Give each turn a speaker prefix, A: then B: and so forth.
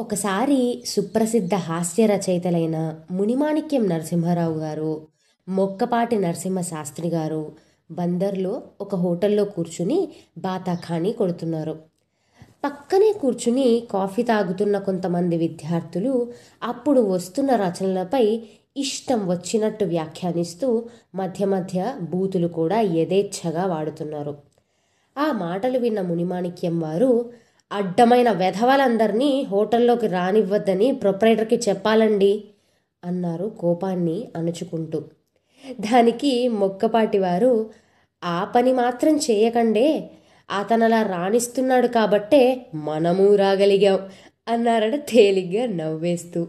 A: ఒకసారి సుప్రసిద్ధ హాస్య రచయితలైన మునిమాణిక్యం నరసింహారావు గారు మొక్కపాటి నరసింహ శాస్త్రి గారు బందర్లో ఒక హోటల్లో కూర్చుని బాతాఖాని కొడుతున్నారు పక్కనే కూర్చుని కాఫీ తాగుతున్న కొంతమంది విద్యార్థులు అప్పుడు వస్తున్న రచనలపై ఇష్టం వచ్చినట్టు వ్యాఖ్యానిస్తూ మధ్య మధ్య బూతులు కూడా యథేచ్ఛగా వాడుతున్నారు ఆ మాటలు విన్న మునిమాణిక్యం వారు అడ్డమైన వెధవలందరినీ హోటల్లోకి రానివ్వద్దని ప్రొపరేటర్కి చెప్పాలండి అన్నారు కోపాన్ని అణుచుకుంటూ దానికి మొక్కపాటి వారు ఆ పని మాత్రం చేయకండే అతనలా రాణిస్తున్నాడు కాబట్టే మనము రాగలిగాం అన్నారట తేలిగ్గా నవ్వేస్తూ